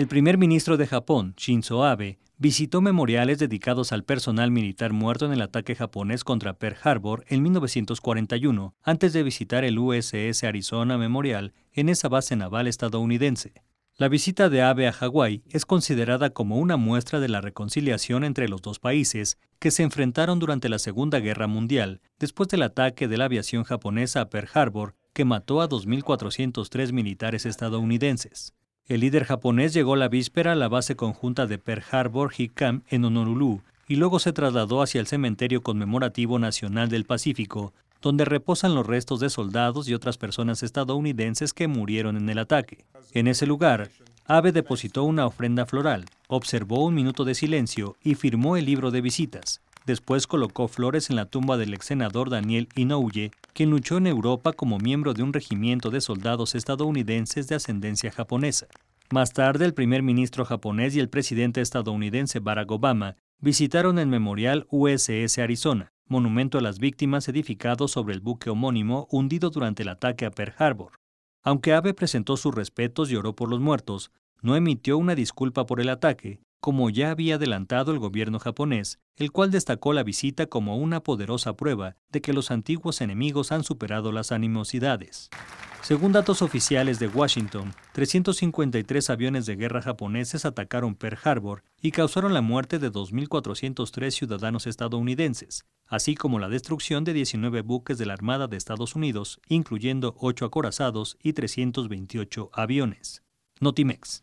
El primer ministro de Japón, Shinzo Abe, visitó memoriales dedicados al personal militar muerto en el ataque japonés contra Pearl Harbor en 1941, antes de visitar el USS Arizona Memorial en esa base naval estadounidense. La visita de Abe a Hawái es considerada como una muestra de la reconciliación entre los dos países que se enfrentaron durante la Segunda Guerra Mundial, después del ataque de la aviación japonesa a Pearl Harbor, que mató a 2.403 militares estadounidenses. El líder japonés llegó la víspera a la base conjunta de Pearl Harbor Hikam en Honolulu y luego se trasladó hacia el Cementerio Conmemorativo Nacional del Pacífico, donde reposan los restos de soldados y otras personas estadounidenses que murieron en el ataque. En ese lugar, Abe depositó una ofrenda floral, observó un minuto de silencio y firmó el libro de visitas. Después colocó flores en la tumba del ex senador Daniel Inouye, quien luchó en Europa como miembro de un regimiento de soldados estadounidenses de ascendencia japonesa. Más tarde, el primer ministro japonés y el presidente estadounidense Barack Obama visitaron el memorial USS Arizona, monumento a las víctimas edificado sobre el buque homónimo hundido durante el ataque a Pearl Harbor. Aunque Abe presentó sus respetos y oró por los muertos, no emitió una disculpa por el ataque, como ya había adelantado el gobierno japonés, el cual destacó la visita como una poderosa prueba de que los antiguos enemigos han superado las animosidades. Según datos oficiales de Washington, 353 aviones de guerra japoneses atacaron Pearl Harbor y causaron la muerte de 2.403 ciudadanos estadounidenses, así como la destrucción de 19 buques de la Armada de Estados Unidos, incluyendo 8 acorazados y 328 aviones. Notimex.